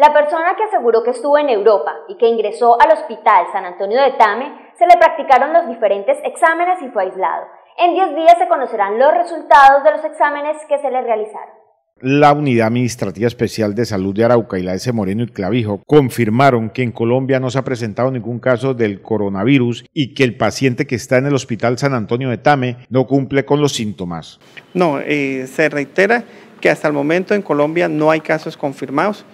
La persona que aseguró que estuvo en Europa y que ingresó al hospital San Antonio de Tame, se le practicaron los diferentes exámenes y fue aislado. En 10 días se conocerán los resultados de los exámenes que se le realizaron. La Unidad Administrativa Especial de Salud de Arauca y la S. Moreno y Clavijo confirmaron que en Colombia no se ha presentado ningún caso del coronavirus y que el paciente que está en el Hospital San Antonio de Tame no cumple con los síntomas. No, eh, se reitera que hasta el momento en Colombia no hay casos confirmados.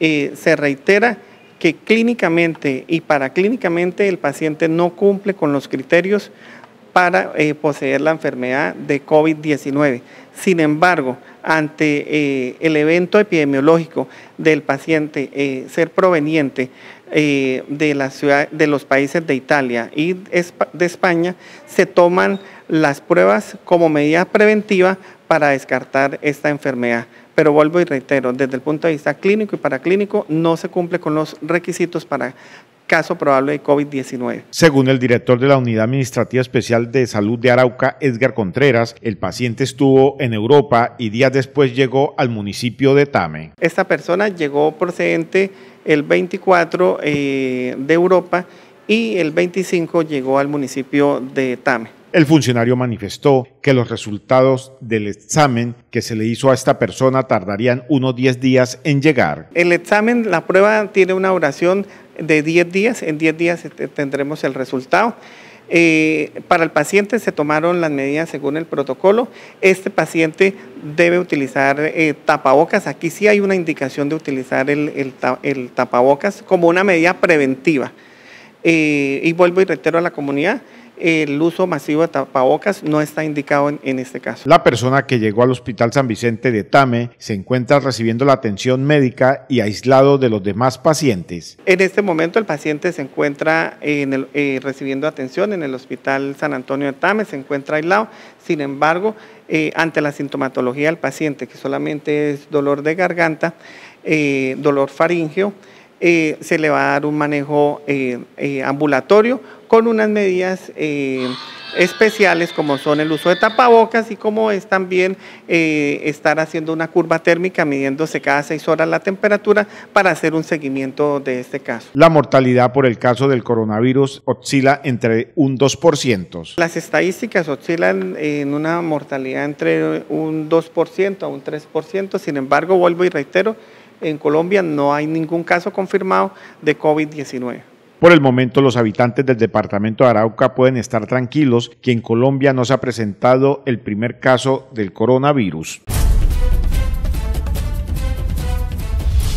Eh, se reitera que clínicamente y paraclínicamente el paciente no cumple con los criterios para eh, poseer la enfermedad de COVID-19. Sin embargo, ante eh, el evento epidemiológico del paciente eh, ser proveniente de, la ciudad, de los países de Italia y de España, se toman las pruebas como medida preventiva para descartar esta enfermedad pero vuelvo y reitero, desde el punto de vista clínico y paraclínico no se cumple con los requisitos para caso probable de COVID-19. Según el director de la Unidad Administrativa Especial de Salud de Arauca, Edgar Contreras, el paciente estuvo en Europa y días después llegó al municipio de Tame. Esta persona llegó procedente el 24 eh, de Europa y el 25 llegó al municipio de Tame. El funcionario manifestó que los resultados del examen que se le hizo a esta persona tardarían unos 10 días en llegar. El examen, la prueba tiene una duración de 10 días. En 10 días este, tendremos el resultado. Eh, para el paciente se tomaron las medidas según el protocolo. Este paciente debe utilizar eh, tapabocas. Aquí sí hay una indicación de utilizar el, tapabocas como una medida preventiva. Eh, y vuelvo y reitero a la comunidad, el uso masivo de tapabocas no está indicado en, este caso. La persona que llegó al Hospital San Vicente de Tame se encuentra recibiendo la atención médica y aislado de los demás pacientes. En este momento el paciente se encuentra eh, recibiendo atención en el Hospital San Antonio de Tame, se encuentra aislado. Sin embargo, eh, ante la sintomatología del paciente, que solamente es dolor de garganta, eh, dolor faríngeo, eh, se le va a dar un manejo eh, eh, ambulatorio con unas medidas especiales como son el uso de tapabocas y como es también estar haciendo una curva térmica midiéndose cada seis horas la temperatura para hacer un seguimiento de este caso. La mortalidad por el caso del coronavirus oscila entre un 2%. Las estadísticas oscilan en una mortalidad entre un 2% a un 3%, sin embargo vuelvo y reitero, en Colombia no hay ningún caso confirmado de COVID-19. Por el momento, los habitantes del departamento de Arauca pueden estar tranquilos que en Colombia no se ha presentado el primer caso del coronavirus.